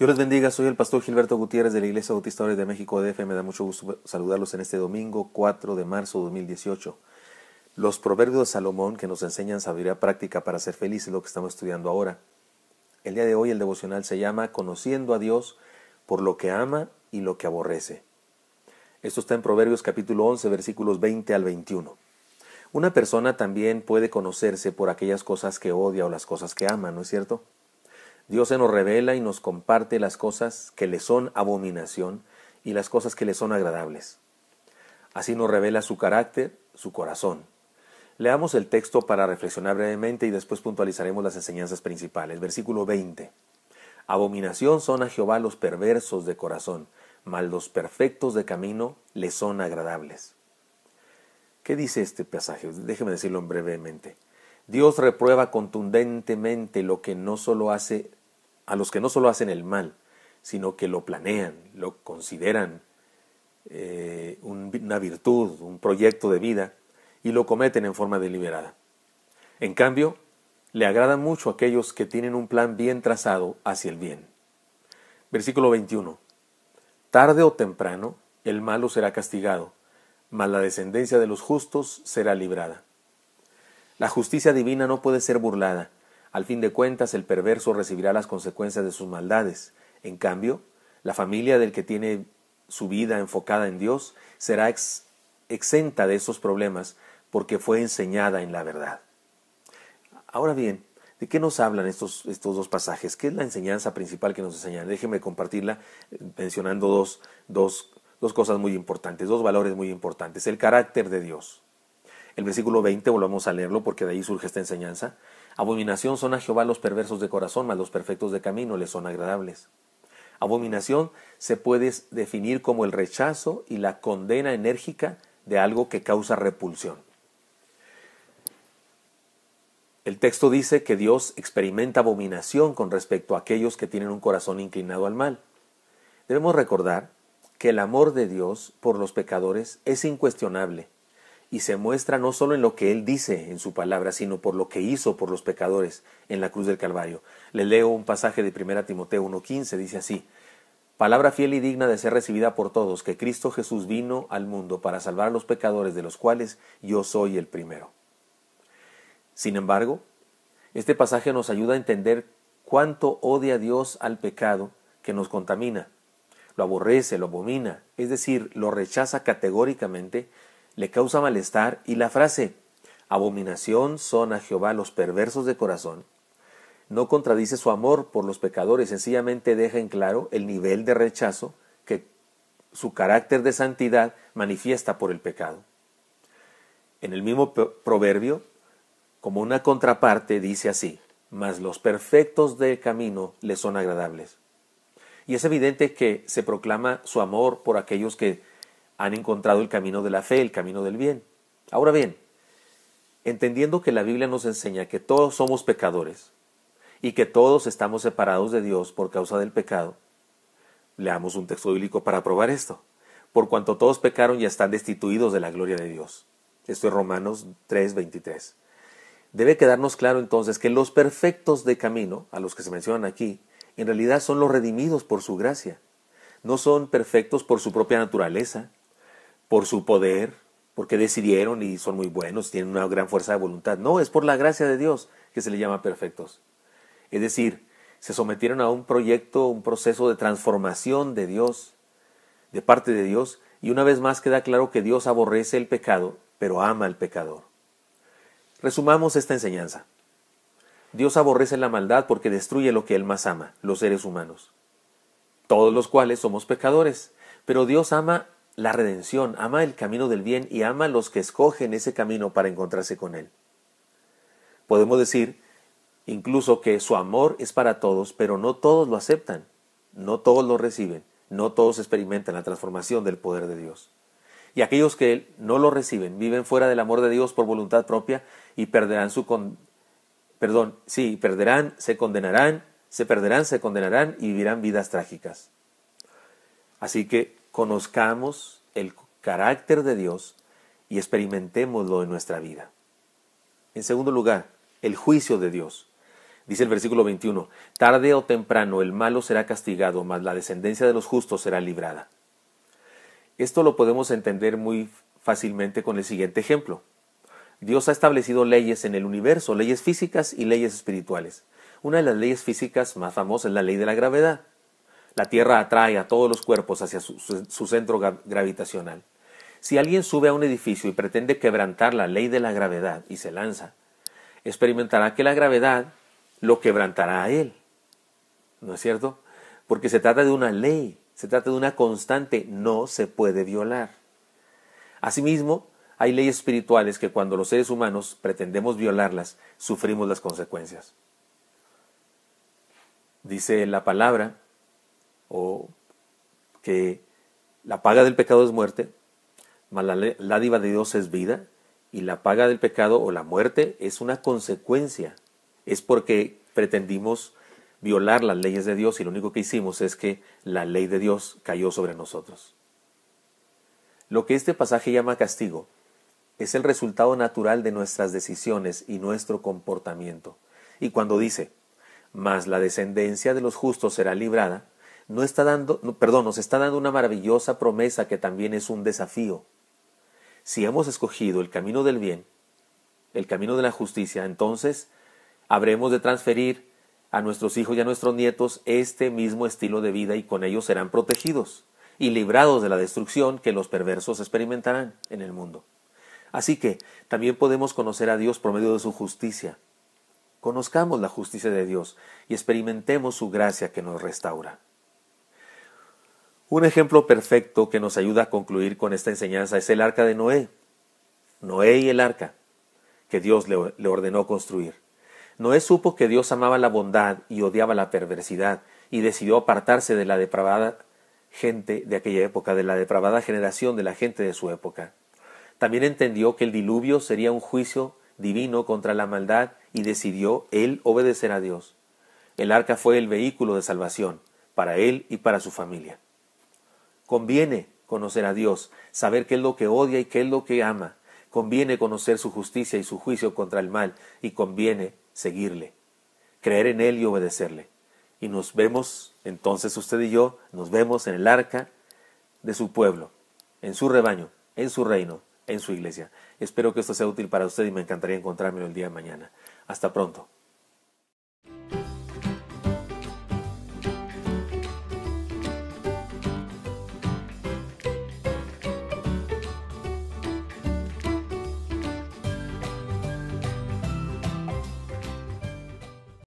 Dios les bendiga, soy el pastor Gilberto Gutiérrez de la Iglesia Bautista de México DF. Me da mucho gusto saludarlos en este domingo 4 de marzo de 2018. Los proverbios de Salomón que nos enseñan sabiduría práctica para ser felices es lo que estamos estudiando ahora. El día de hoy el devocional se llama Conociendo a Dios por lo que ama y lo que aborrece. Esto está en Proverbios capítulo 11 versículos 20 al 21. Una persona también puede conocerse por aquellas cosas que odia o las cosas que ama, ¿no es cierto? Dios se nos revela y nos comparte las cosas que le son abominación y las cosas que le son agradables. Así nos revela su carácter, su corazón. Leamos el texto para reflexionar brevemente y después puntualizaremos las enseñanzas principales. Versículo 20. Abominación son a Jehová los perversos de corazón, mal los perfectos de camino le son agradables. ¿Qué dice este pasaje? Déjeme decirlo brevemente. Dios reprueba contundentemente lo que no solo hace a los que no solo hacen el mal, sino que lo planean, lo consideran eh, una virtud, un proyecto de vida, y lo cometen en forma deliberada. En cambio, le agrada mucho aquellos que tienen un plan bien trazado hacia el bien. Versículo 21. Tarde o temprano, el malo será castigado, mas la descendencia de los justos será librada. La justicia divina no puede ser burlada, al fin de cuentas, el perverso recibirá las consecuencias de sus maldades. En cambio, la familia del que tiene su vida enfocada en Dios será exenta de esos problemas porque fue enseñada en la verdad. Ahora bien, ¿de qué nos hablan estos, estos dos pasajes? ¿Qué es la enseñanza principal que nos enseñan? Déjenme compartirla eh, mencionando dos, dos, dos cosas muy importantes, dos valores muy importantes. El carácter de Dios. El versículo 20, volvamos a leerlo porque de ahí surge esta enseñanza. Abominación son a Jehová los perversos de corazón, mas los perfectos de camino les son agradables. Abominación se puede definir como el rechazo y la condena enérgica de algo que causa repulsión. El texto dice que Dios experimenta abominación con respecto a aquellos que tienen un corazón inclinado al mal. Debemos recordar que el amor de Dios por los pecadores es incuestionable y se muestra no solo en lo que Él dice en su palabra, sino por lo que hizo por los pecadores en la cruz del Calvario. Le leo un pasaje de 1 Timoteo 1.15, dice así, Palabra fiel y digna de ser recibida por todos, que Cristo Jesús vino al mundo para salvar a los pecadores, de los cuales yo soy el primero. Sin embargo, este pasaje nos ayuda a entender cuánto odia Dios al pecado que nos contamina. Lo aborrece, lo abomina, es decir, lo rechaza categóricamente le causa malestar y la frase abominación son a Jehová los perversos de corazón no contradice su amor por los pecadores, sencillamente deja en claro el nivel de rechazo que su carácter de santidad manifiesta por el pecado. En el mismo proverbio, como una contraparte, dice así, mas los perfectos del camino le son agradables. Y es evidente que se proclama su amor por aquellos que han encontrado el camino de la fe, el camino del bien. Ahora bien, entendiendo que la Biblia nos enseña que todos somos pecadores y que todos estamos separados de Dios por causa del pecado, leamos un texto bíblico para probar esto. Por cuanto todos pecaron y están destituidos de la gloria de Dios. Esto es Romanos 3:23. Debe quedarnos claro entonces que los perfectos de camino, a los que se mencionan aquí, en realidad son los redimidos por su gracia. No son perfectos por su propia naturaleza, por su poder, porque decidieron y son muy buenos, tienen una gran fuerza de voluntad. No, es por la gracia de Dios que se le llama perfectos. Es decir, se sometieron a un proyecto, un proceso de transformación de Dios, de parte de Dios, y una vez más queda claro que Dios aborrece el pecado, pero ama al pecador. Resumamos esta enseñanza. Dios aborrece la maldad porque destruye lo que Él más ama, los seres humanos, todos los cuales somos pecadores, pero Dios ama la redención, ama el camino del bien y ama a los que escogen ese camino para encontrarse con Él. Podemos decir incluso que su amor es para todos, pero no todos lo aceptan, no todos lo reciben, no todos experimentan la transformación del poder de Dios. Y aquellos que no lo reciben viven fuera del amor de Dios por voluntad propia y perderán su con... perdón, sí, perderán, se condenarán, se perderán, se condenarán y vivirán vidas trágicas. Así que conozcamos el carácter de Dios y experimentémoslo en nuestra vida. En segundo lugar, el juicio de Dios. Dice el versículo 21, tarde o temprano el malo será castigado, mas la descendencia de los justos será librada. Esto lo podemos entender muy fácilmente con el siguiente ejemplo. Dios ha establecido leyes en el universo, leyes físicas y leyes espirituales. Una de las leyes físicas más famosas es la ley de la gravedad. La Tierra atrae a todos los cuerpos hacia su, centro gravitacional. Si alguien sube a un edificio y pretende quebrantar la ley de la gravedad y se lanza, experimentará que la gravedad lo quebrantará a él. ¿No es cierto? Porque se trata de una ley, se trata de una constante, no se puede violar. Asimismo, hay leyes espirituales que cuando los seres humanos pretendemos violarlas, sufrimos las consecuencias. Dice la palabra o que la paga del pecado es muerte, mas la dádiva de Dios es vida, y la paga del pecado o la muerte es una consecuencia, es porque pretendimos violar las leyes de Dios y lo único que hicimos es que la ley de Dios cayó sobre nosotros. Lo que este pasaje llama castigo es el resultado natural de nuestras decisiones y nuestro comportamiento. Y cuando dice, mas la descendencia de los justos será librada, no está dando, perdón, nos está dando una maravillosa promesa que también es un desafío. Si hemos escogido el camino del bien, el camino de la justicia, entonces habremos de transferir a nuestros hijos y a nuestros nietos este mismo estilo de vida y con ellos serán protegidos y librados de la destrucción que los perversos experimentarán en el mundo. Así que también podemos conocer a Dios por medio de su justicia. Conozcamos la justicia de Dios y experimentemos su gracia que nos restaura. Un ejemplo perfecto que nos ayuda a concluir con esta enseñanza es el arca de Noé. Noé y el arca que Dios le, ordenó construir. Noé supo que Dios amaba la bondad y odiaba la perversidad y decidió apartarse de la depravada gente de aquella época, de la depravada generación de la gente de su época. También entendió que el diluvio sería un juicio divino contra la maldad y decidió él obedecer a Dios. El arca fue el vehículo de salvación para él y para su familia. Conviene conocer a Dios, saber qué es lo que odia y qué es lo que ama. Conviene conocer su justicia y su juicio contra el mal y conviene seguirle, creer en él y obedecerle. Y nos vemos, entonces usted y yo, nos vemos en el arca de su pueblo, en su rebaño, en su reino, en su iglesia. Espero que esto sea útil para usted y me encantaría encontrármelo el día de mañana. Hasta pronto.